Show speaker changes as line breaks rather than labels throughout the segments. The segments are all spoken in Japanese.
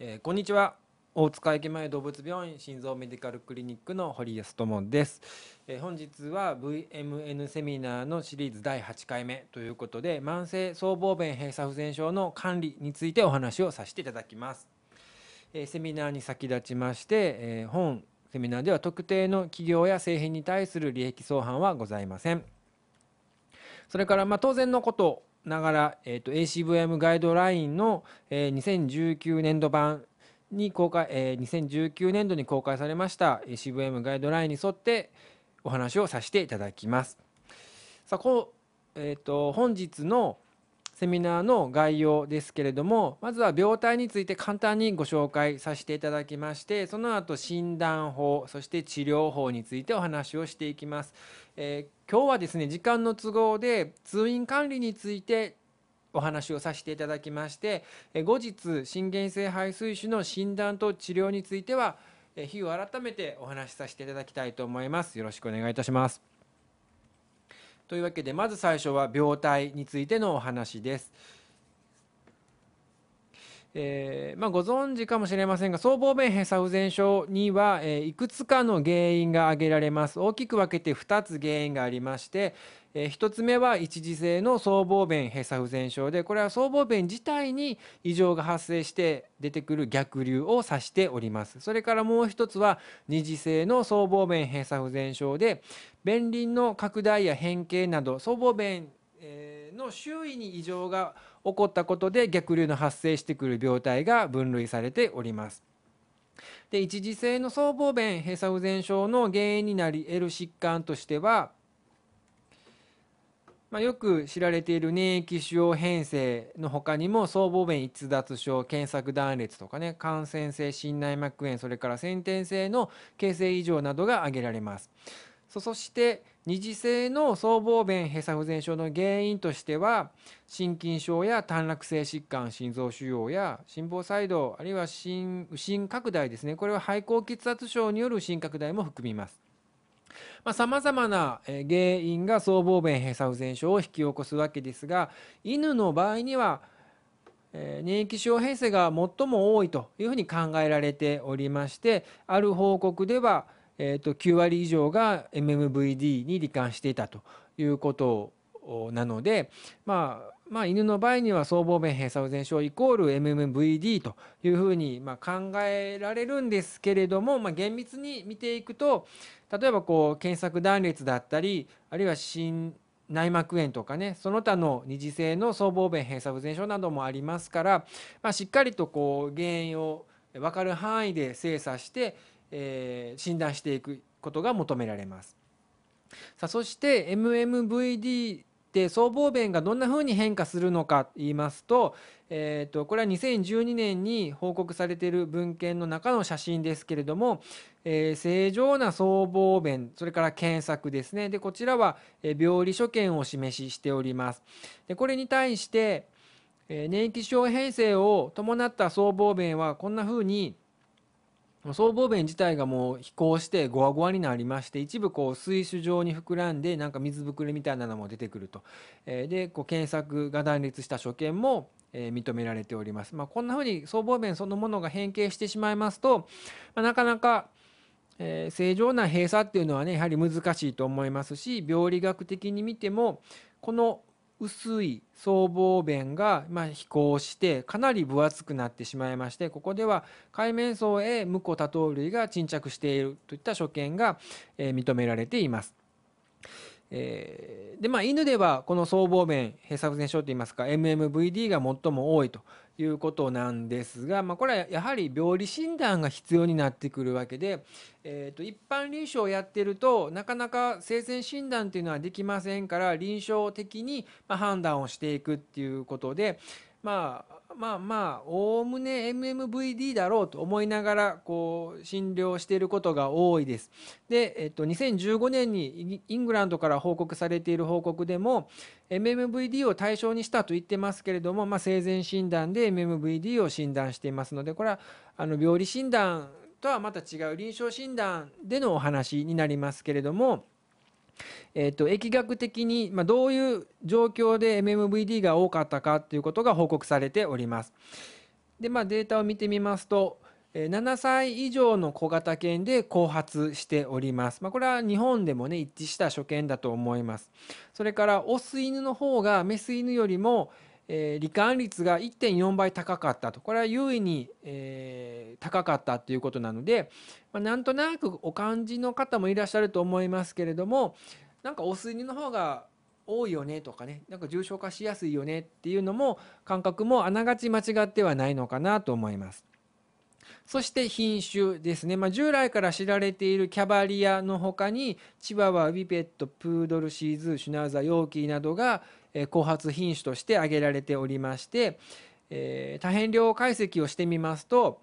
えー、こんにちは大塚駅前動物病院心臓メディカルクリニックの堀安智です、えー、本日は VMN セミナーのシリーズ第8回目ということで慢性僧帽弁閉鎖不全症の管理についてお話をさせていただきます、えー、セミナーに先立ちまして、え本セミナーでは特定の企業や製品に対する利益相反はございませんそれからまあ当然のことながら、えーと、ACVM ガイドラインの、えー、2019年度版に公開、えー、2019年度に公開されました ACVM ガイドラインに沿ってお話をさせていただきます。さあこうえーと、と本日のセミナーの概要ですけれどもまずは病態について簡単にご紹介させていただきましてその後診断法そして治療法についてお話をしていきます、えー、今日はですね時間の都合で通院管理についてお話をさせていただきまして後日心原性肺水腫の診断と治療については日を改めてお話しさせていただきたいと思いますよろしくお願いいたしますというわけでまず最初は病態についてのお話ですえー、まあ、ご存知かもしれませんが僧帽弁閉鎖不全症には、えー、いくつかの原因が挙げられます大きく分けて2つ原因がありまして、えー、1つ目は一次性の僧帽弁閉鎖不全症でこれは僧帽弁自体に異常が発生して出てくる逆流を指しておりますそれからもう1つは二次性の僧帽弁閉鎖不全症で弁輪の拡大や変形など僧帽弁、えーの周囲に異常が起こったことで逆流の発生してくる病態が分類されております。で一次性の僧帽弁閉鎖不全症の原因になり得る疾患としては、まあ、よく知られている免疫腫瘍変性のほかにも僧帽弁逸脱症検索断裂とかね感染性心内膜炎それから先天性の形成異常などが挙げられます。そして二次性の僧帽弁閉鎖不全症の原因としては心筋症や短絡性疾患心臓腫瘍や心房細動あるいは心心拡大ですねこれは肺高血圧症による心拡大も含みます。さまざ、あ、まな原因が僧帽弁閉鎖不全症を引き起こすわけですが犬の場合には粘液症変性が最も多いというふうに考えられておりましてある報告ではえー、と9割以上が MMVD に罹患していたということなので、まあ、まあ、犬の場合には僧帽弁閉鎖不全症イコール MMVD というふうにま考えられるんですけれども、まあ、厳密に見ていくと例えばこう検索断裂だったりあるいは心内膜炎とかねその他の二次性の僧帽弁閉鎖不全症などもありますから、まあ、しっかりとこう原因を分かる範囲で精査してえー、診断していくことが求められます。さあそして MMVD で僧帽弁がどんなふうに変化するのかと言いますと,、えーと、これは2012年に報告されている文献の中の写真ですけれども、えー、正常な僧帽弁それから検索ですねでこちらは病理所見を示ししております。でこれに対して、えー、年気症変性を伴った僧帽弁はこんなふうに僧帽弁自体がもう飛行してゴワゴワになりまして一部こう水種状に膨らんでなんか水ぶくれみたいなのも出てくると、えー、でこう検索が断裂した所見も、えー、認められております、まあ、こんなふうに僧帽弁そのものが変形してしまいますと、まあ、なかなか、えー、正常な閉鎖っていうのはねやはり難しいと思いますし病理学的に見てもこの薄い僧帽弁がま飛行してかなり分厚くなってしまいましてここでは海面層へ無固多頭類が沈着しているといった所見が認められています。えー、でまあ、犬ではこの僧帽弁閉鎖不全症といいますか MMVD が最も多いということなんですが、まあ、これはやはり病理診断が必要になってくるわけで、えー、と一般臨床をやってるとなかなか生前診断というのはできませんから臨床的に判断をしていくっていうことでまあまあまあおおむね MMVD だろうと思いながらこう診療していることが多いです。で、えっと、2015年にイングランドから報告されている報告でも MMVD を対象にしたと言ってますけれども、まあ、生前診断で MMVD を診断していますのでこれはあの病理診断とはまた違う臨床診断でのお話になりますけれども。えっ、ー、と、疫学的に、まあ、どういう状況で MMVD が多かったかということが報告されております。で、まあ、データを見てみますと、7歳以上の小型犬で後発しております。まあ、これは日本でもね、一致した所見だと思います。それから、オス犬の方がメス犬よりも、え罹患率が1.4倍高かったとこれは優位に、え高かったということなので、まなんとなくお感じの方もいらっしゃると思いますけれどもなんかお水の方が多いよねとかねなんか重症化しやすいよねっていうのも感覚もあながち間違ってはないのかなと思います。そして品種ですね、まあ、従来から知られているキャバリアの他にチワワウィペットプードルシーズシュナウザヨーキーなどが、後発品種として挙げられておりまして、えー、多変量解析をしてみますと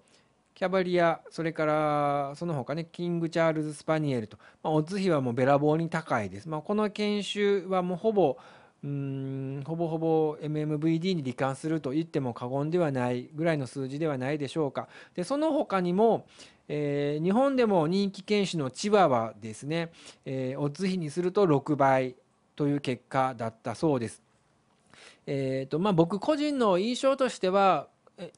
キャバリアそれからその他ねキング・チャールズ・スパニエルと、まあ、オズ比はもうべらぼうに高いです、まあ、この研修はもうほぼうんほぼほぼ MMVD に罹患すると言っても過言ではないぐらいの数字ではないでしょうかでその他にも、えー、日本でも人気犬種のチワワですね、えー、オズ比にすると6倍という結果だったそうですえーとまあ、僕個人の印象としては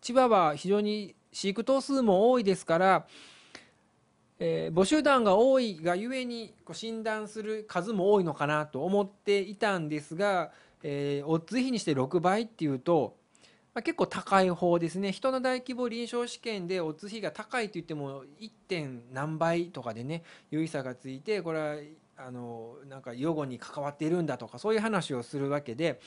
千葉は非常に飼育頭数も多いですから、えー、集団が多いがゆえにこう診断する数も多いのかなと思っていたんですが、えー、オッズ比にして6倍っていうと、まあ、結構高い方ですね人の大規模臨床試験でオッズ比が高いといっても 1. 点何倍とかでね有意差がついてこれはあのなんか予後に関わっているんだとかそういう話をするわけで、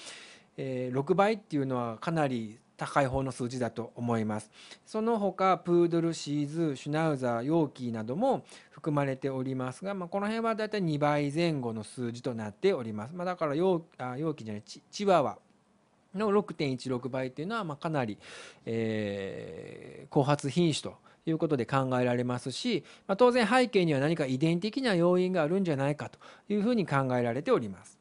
え6倍っていうのはかなり高い方の数字だと思います。その他プードル、シーズ、シュナウザー、ヨーキーなども含まれておりますが、まあ、この辺はだいたい2倍前後の数字となっております。まあ、だからヨーあヨーキーじゃないチチワワの6.16倍っていうのは、まあ、かなり、えー、後発品種と。いうことで考えられますし、まあ、当然背景には何か遺伝的な要因があるんじゃないかというふうに考えられております。